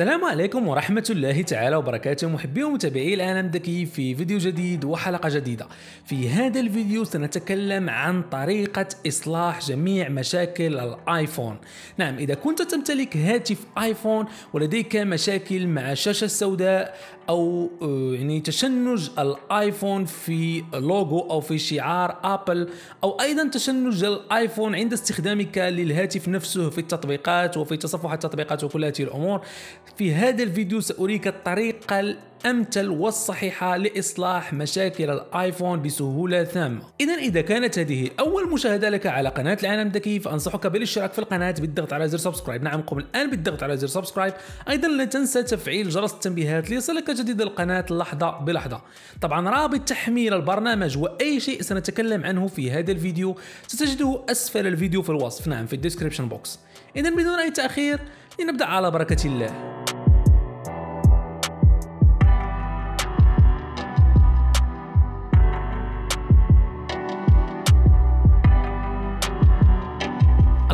السلام عليكم ورحمة الله تعالى وبركاته محبي ومتابعي الآن مدكي في فيديو جديد وحلقة جديدة في هذا الفيديو سنتكلم عن طريقة إصلاح جميع مشاكل الآيفون نعم إذا كنت تمتلك هاتف آيفون ولديك مشاكل مع الشاشة السوداء او آه، يعني تشنج الايفون في لوجو او في شعار ابل او ايضا تشنج الايفون عند استخدامك للهاتف نفسه في التطبيقات وفي تصفح التطبيقات وكل هذه الامور في هذا الفيديو ساريك الطريقه امثل والصحيحة لإصلاح مشاكل الآيفون بسهولة تامة إذا إذا كانت هذه أول مشاهدة لك على قناة العالم الذكي فأنصحك بالاشتراك في القناة بالضغط على زر سبسكرايب نعم قم الآن بالضغط على زر سبسكرايب أيضا لا تنسى تفعيل جرس التنبيهات ليصلك جديد القناة لحظة بلحظة طبعا رابط تحميل البرنامج وأي شيء سنتكلم عنه في هذا الفيديو ستجده أسفل الفيديو في الوصف نعم في الديسكريبشن بوكس إذا بدون أي تأخير لنبدأ على بركة الله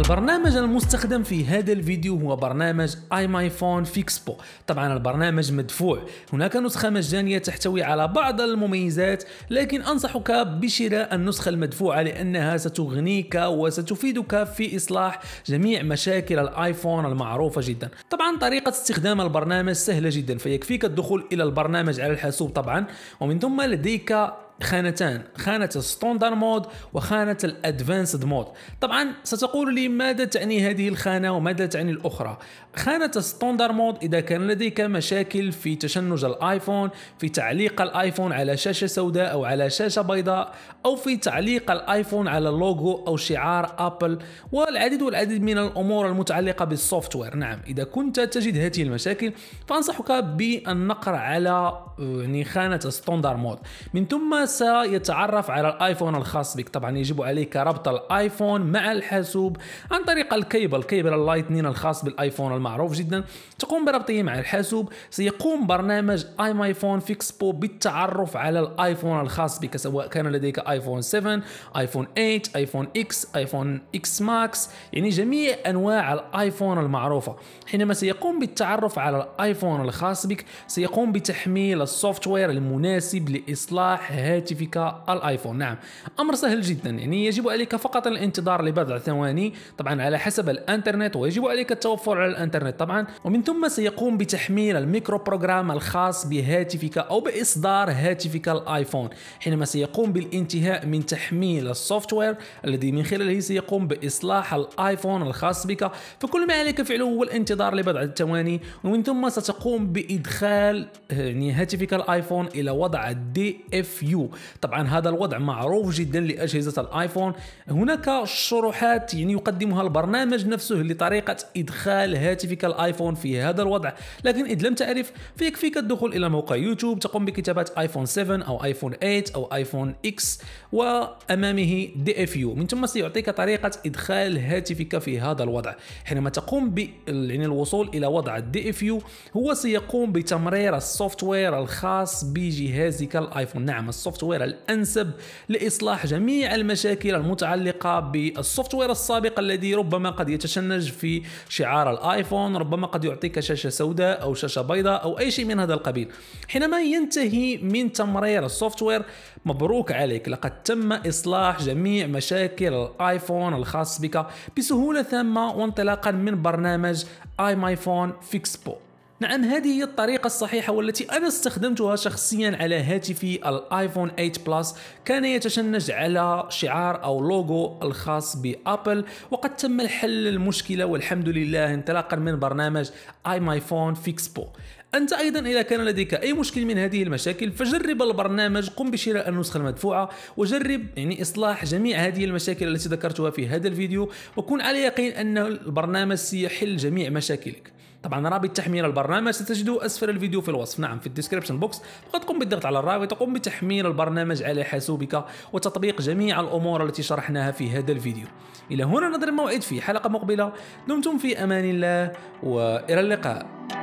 البرنامج المستخدم في هذا الفيديو هو برنامج اي ماي فون فيكسبو طبعا البرنامج مدفوع هناك نسخة مجانية تحتوي على بعض المميزات لكن أنصحك بشراء النسخة المدفوعة لأنها ستغنيك وستفيدك في إصلاح جميع مشاكل الآيفون المعروفة جدا طبعا طريقة استخدام البرنامج سهلة جدا فيكفيك الدخول إلى البرنامج على الحاسوب طبعا ومن ثم لديك خانتان خانة الستوندر مود وخانة الادفانسد مود طبعا ستقول لي ماذا تعني هذه الخانة وماذا تعني الأخرى خانة الستوندر مود إذا كان لديك مشاكل في تشنج الآيفون في تعليق الآيفون على شاشة سوداء أو على شاشة بيضاء أو في تعليق الآيفون على لوجو أو شعار أبل والعديد والعديد من الأمور المتعلقة بالسوفت وير نعم إذا كنت تجد هذه المشاكل فأنصحك بالنقر على آه، يعني خانة الستوندر مود من ثم سيتعرف على الايفون الخاص بك طبعا يجب عليك ربط الايفون مع الحاسوب عن طريق الكيبل كيبل اللايتنين الخاص بالايفون المعروف جدا تقوم بربطه مع الحاسوب سيقوم برنامج اي مايفون فيكس بو بالتعرف على الايفون الخاص بك سواء كان لديك ايفون 7 ايفون 8 ايفون اكس ايفون اكس ماكس يعني جميع انواع الايفون المعروفه حينما سيقوم بالتعرف على الايفون الخاص بك سيقوم بتحميل السوفت وير المناسب لاصلاح هاتفك الايفون نعم امر سهل جدا يعني يجب عليك فقط الانتظار لبضع ثواني طبعا على حسب الانترنت ويجب عليك التوفر على الانترنت طبعا ومن ثم سيقوم بتحميل الميكرو بروجرام الخاص بهاتفك او باصدار هاتفك الايفون حينما سيقوم بالانتهاء من تحميل السوفت وير الذي من خلاله سيقوم باصلاح الايفون الخاص بك فكل ما عليك فعله هو الانتظار لبضع ثواني ومن ثم ستقوم بادخال يعني هاتفك الايفون الى وضع الدي اف يو طبعا هذا الوضع معروف جدا لأجهزة الايفون هناك شروحات يعني يقدمها البرنامج نفسه لطريقة إدخال هاتفك الايفون في هذا الوضع لكن إذا لم تعرف فيكفيك الدخول إلى موقع يوتيوب تقوم بكتابة ايفون 7 أو ايفون 8 أو ايفون اكس وأمامه دي اف يو من ثم سيعطيك طريقة إدخال هاتفك في هذا الوضع حينما تقوم ب يعني الوصول إلى وضع الدي اف يو هو سيقوم بتمرير السوفت وير الخاص بجهازك الايفون نعم السوفت السوفتوير الأنسب لإصلاح جميع المشاكل المتعلقة بالسوفتوير السابق الذي ربما قد يتشنج في شعار الآيفون ربما قد يعطيك شاشة سوداء أو شاشة بيضاء أو أي شيء من هذا القبيل حينما ينتهي من تمرير السوفتوير مبروك عليك لقد تم إصلاح جميع مشاكل الآيفون الخاص بك بسهولة تامة وانطلاقا من برنامج آي ماي فون فيكس بو نعم هذه هي الطريقة الصحيحة والتي أنا استخدمتها شخصيا على هاتفي الايفون 8 بلس كان يتشنج على شعار أو لوجو الخاص بأبل وقد تم الحل المشكلة والحمد لله انطلاقا من برنامج اي ماي فون فيكس بو أنت أيضا إذا كان لديك أي مشكل من هذه المشاكل فجرب البرنامج قم بشراء النسخة المدفوعة وجرب يعني إصلاح جميع هذه المشاكل التي ذكرتها في هذا الفيديو وكن على يقين أن البرنامج سيحل جميع مشاكلك طبعا رابط تحميل البرنامج ستجده اسفل الفيديو في الوصف نعم في الديسكريبشن بوكس فقط قم بالضغط على الرابط وقم بتحميل البرنامج على حاسوبك وتطبيق جميع الامور التي شرحناها في هذا الفيديو الى هنا نضرب موعد في حلقه مقبله دمتم في امان الله والى اللقاء